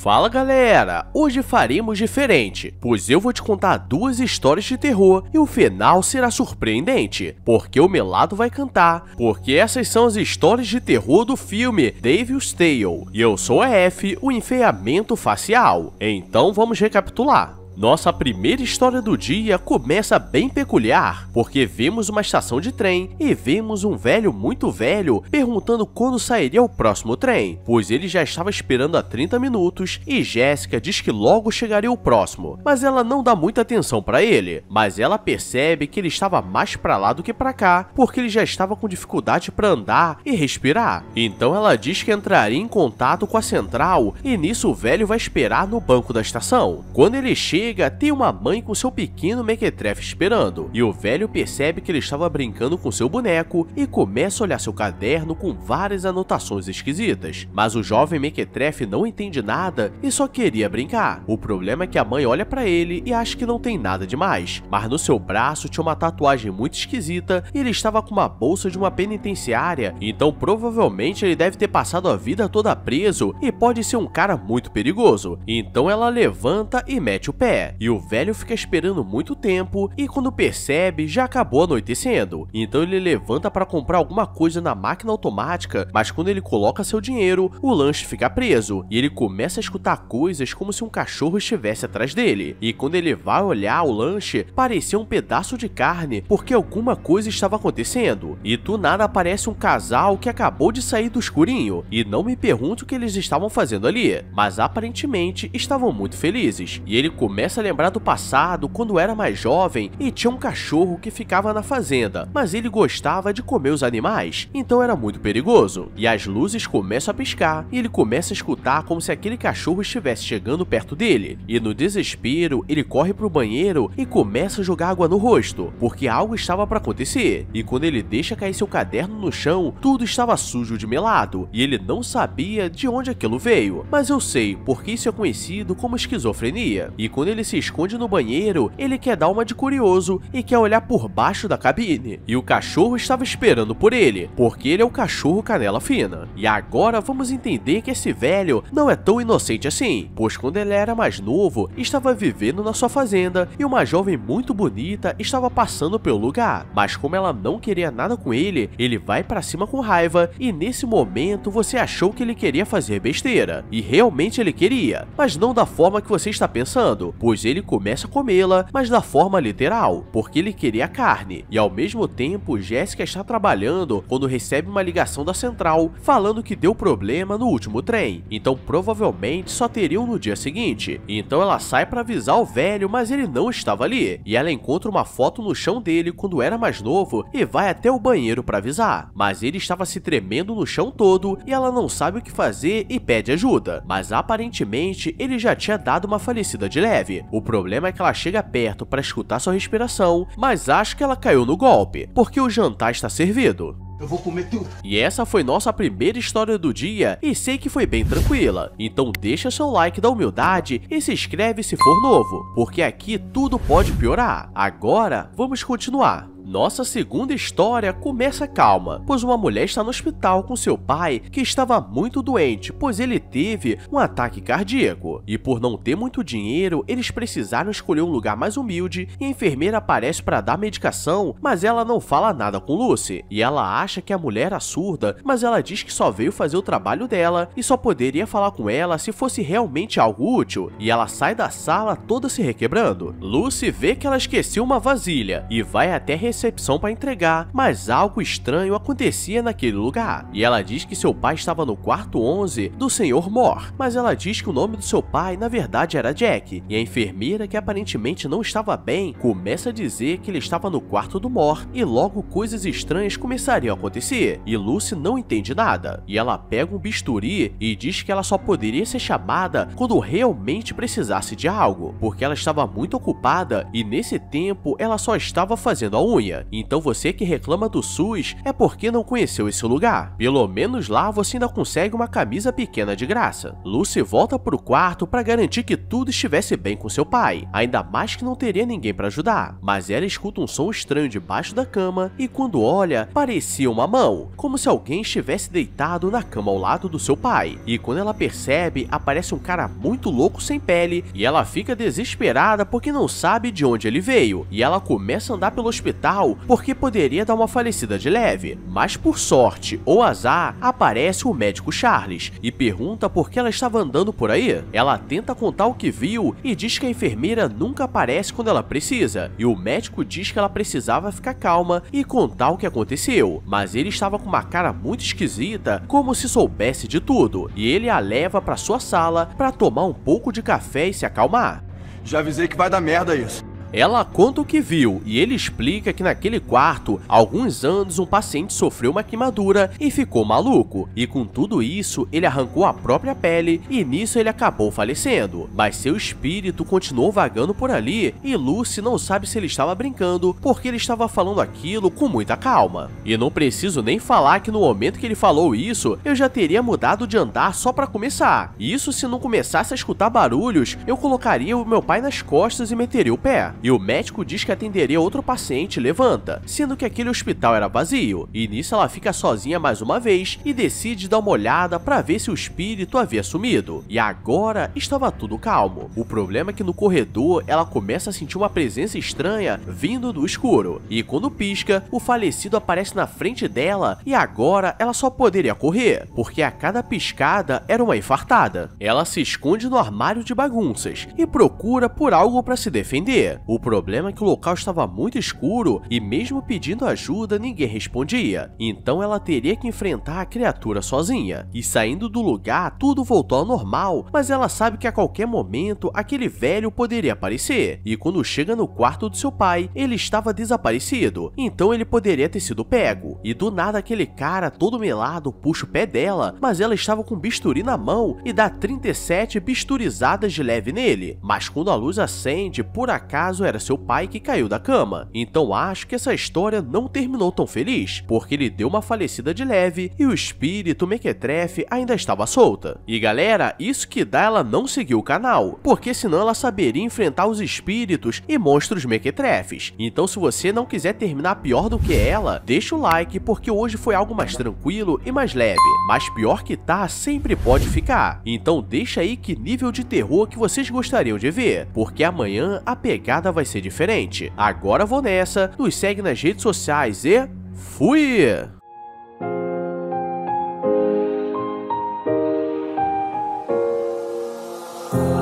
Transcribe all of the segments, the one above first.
Fala galera, hoje faremos diferente, pois eu vou te contar duas histórias de terror e o final será surpreendente, porque o Melado vai cantar, porque essas são as histórias de terror do filme Devil's Tale, e eu sou a F, o enfeiamento facial. Então vamos recapitular. Nossa primeira história do dia começa bem peculiar, porque vemos uma estação de trem e vemos um velho muito velho perguntando quando sairia o próximo trem, pois ele já estava esperando há 30 minutos e Jéssica diz que logo chegaria o próximo, mas ela não dá muita atenção para ele, mas ela percebe que ele estava mais para lá do que para cá, porque ele já estava com dificuldade para andar e respirar. Então ela diz que entraria em contato com a central e nisso o velho vai esperar no banco da estação. Quando ele chega, chega, tem uma mãe com seu pequeno mequetrefe esperando, e o velho percebe que ele estava brincando com seu boneco e começa a olhar seu caderno com várias anotações esquisitas. Mas o jovem mequetrefe não entende nada e só queria brincar. O problema é que a mãe olha para ele e acha que não tem nada demais, mas no seu braço tinha uma tatuagem muito esquisita e ele estava com uma bolsa de uma penitenciária, então provavelmente ele deve ter passado a vida toda preso e pode ser um cara muito perigoso. Então ela levanta e mete o pé. É, e o velho fica esperando muito tempo e quando percebe já acabou anoitecendo. Então ele levanta para comprar alguma coisa na máquina automática, mas quando ele coloca seu dinheiro, o lanche fica preso e ele começa a escutar coisas como se um cachorro estivesse atrás dele. E quando ele vai olhar o lanche, parecia um pedaço de carne porque alguma coisa estava acontecendo. E do nada aparece um casal que acabou de sair do escurinho e não me pergunto o que eles estavam fazendo ali, mas aparentemente estavam muito felizes. E ele começa começa a lembrar do passado, quando era mais jovem e tinha um cachorro que ficava na fazenda, mas ele gostava de comer os animais, então era muito perigoso. E as luzes começam a piscar e ele começa a escutar como se aquele cachorro estivesse chegando perto dele. E no desespero, ele corre pro banheiro e começa a jogar água no rosto, porque algo estava para acontecer. E quando ele deixa cair seu caderno no chão, tudo estava sujo de melado e ele não sabia de onde aquilo veio. Mas eu sei, porque isso é conhecido como esquizofrenia. E quando quando ele se esconde no banheiro, ele quer dar uma de curioso e quer olhar por baixo da cabine. E o cachorro estava esperando por ele, porque ele é o cachorro canela fina. E agora vamos entender que esse velho não é tão inocente assim, pois quando ele era mais novo, estava vivendo na sua fazenda e uma jovem muito bonita estava passando pelo lugar. Mas como ela não queria nada com ele, ele vai para cima com raiva e nesse momento você achou que ele queria fazer besteira. E realmente ele queria, mas não da forma que você está pensando, pois ele começa a comê-la, mas da forma literal, porque ele queria carne. E ao mesmo tempo, Jéssica está trabalhando quando recebe uma ligação da central falando que deu problema no último trem, então provavelmente só teriam no dia seguinte. Então ela sai para avisar o velho, mas ele não estava ali, e ela encontra uma foto no chão dele quando era mais novo e vai até o banheiro para avisar. Mas ele estava se tremendo no chão todo e ela não sabe o que fazer e pede ajuda. Mas aparentemente ele já tinha dado uma falecida de leve. O problema é que ela chega perto para escutar sua respiração, mas acha que ela caiu no golpe, porque o jantar está servido. Eu vou comer tudo. E essa foi nossa primeira história do dia e sei que foi bem tranquila. Então deixa seu like da humildade e se inscreve se for novo, porque aqui tudo pode piorar. Agora, vamos continuar. Nossa segunda história começa calma, pois uma mulher está no hospital com seu pai que estava muito doente, pois ele teve um ataque cardíaco. E por não ter muito dinheiro, eles precisaram escolher um lugar mais humilde e a enfermeira aparece para dar medicação, mas ela não fala nada com Lucy. E ela acha que a mulher era é surda, mas ela diz que só veio fazer o trabalho dela e só poderia falar com ela se fosse realmente algo útil. E ela sai da sala toda se requebrando. Lucy vê que ela esqueceu uma vasilha e vai até receber recepção para entregar, mas algo estranho acontecia naquele lugar. E ela diz que seu pai estava no quarto 11 do Sr. Moore, mas ela diz que o nome do seu pai na verdade era Jack, e a enfermeira, que aparentemente não estava bem, começa a dizer que ele estava no quarto do Moore e logo coisas estranhas começariam a acontecer, e Lucy não entende nada, e ela pega um bisturi e diz que ela só poderia ser chamada quando realmente precisasse de algo, porque ela estava muito ocupada e nesse tempo ela só estava fazendo a unha. Então você que reclama do SUS é porque não conheceu esse lugar. Pelo menos lá você ainda consegue uma camisa pequena de graça. Lucy volta pro quarto para garantir que tudo estivesse bem com seu pai, ainda mais que não teria ninguém para ajudar. Mas ela escuta um som estranho debaixo da cama e quando olha, parecia uma mão, como se alguém estivesse deitado na cama ao lado do seu pai. E quando ela percebe, aparece um cara muito louco sem pele e ela fica desesperada porque não sabe de onde ele veio. E ela começa a andar pelo hospital porque poderia dar uma falecida de leve, mas por sorte ou azar, aparece o médico Charles e pergunta por que ela estava andando por aí. Ela tenta contar o que viu e diz que a enfermeira nunca aparece quando ela precisa, e o médico diz que ela precisava ficar calma e contar o que aconteceu, mas ele estava com uma cara muito esquisita, como se soubesse de tudo, e ele a leva para sua sala para tomar um pouco de café e se acalmar. Já avisei que vai dar merda isso. Ela conta o que viu e ele explica que naquele quarto, há alguns anos, um paciente sofreu uma queimadura e ficou maluco, e com tudo isso, ele arrancou a própria pele e nisso ele acabou falecendo. Mas seu espírito continuou vagando por ali e Lucy não sabe se ele estava brincando porque ele estava falando aquilo com muita calma. E não preciso nem falar que no momento que ele falou isso, eu já teria mudado de andar só para começar. Isso se não começasse a escutar barulhos, eu colocaria o meu pai nas costas e meteria o pé e o médico diz que atenderia outro paciente e levanta, sendo que aquele hospital era vazio. E nisso ela fica sozinha mais uma vez e decide dar uma olhada para ver se o espírito havia sumido. E agora estava tudo calmo. O problema é que no corredor ela começa a sentir uma presença estranha vindo do escuro. E quando pisca, o falecido aparece na frente dela e agora ela só poderia correr, porque a cada piscada era uma infartada. Ela se esconde no armário de bagunças e procura por algo para se defender. O problema é que o local estava muito escuro e mesmo pedindo ajuda ninguém respondia, então ela teria que enfrentar a criatura sozinha. E saindo do lugar, tudo voltou ao normal, mas ela sabe que a qualquer momento aquele velho poderia aparecer. E quando chega no quarto do seu pai, ele estava desaparecido, então ele poderia ter sido pego. E do nada aquele cara todo melado puxa o pé dela, mas ela estava com bisturi na mão e dá 37 bisturizadas de leve nele. Mas quando a luz acende, por acaso caso era seu pai que caiu da cama. Então acho que essa história não terminou tão feliz, porque ele deu uma falecida de leve e o espírito mequetrefe ainda estava solta. E galera, isso que dá ela não seguir o canal, porque senão ela saberia enfrentar os espíritos e monstros mequetrefes. Então se você não quiser terminar pior do que ela, deixa o like porque hoje foi algo mais tranquilo e mais leve, mas pior que tá sempre pode ficar. Então deixa aí que nível de terror que vocês gostariam de ver, porque amanhã a pegada nunca vai ser diferente. Agora vou nessa, nos segue nas redes sociais e fui!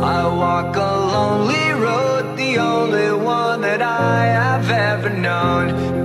I walk a lonely road, the only one that I have ever known.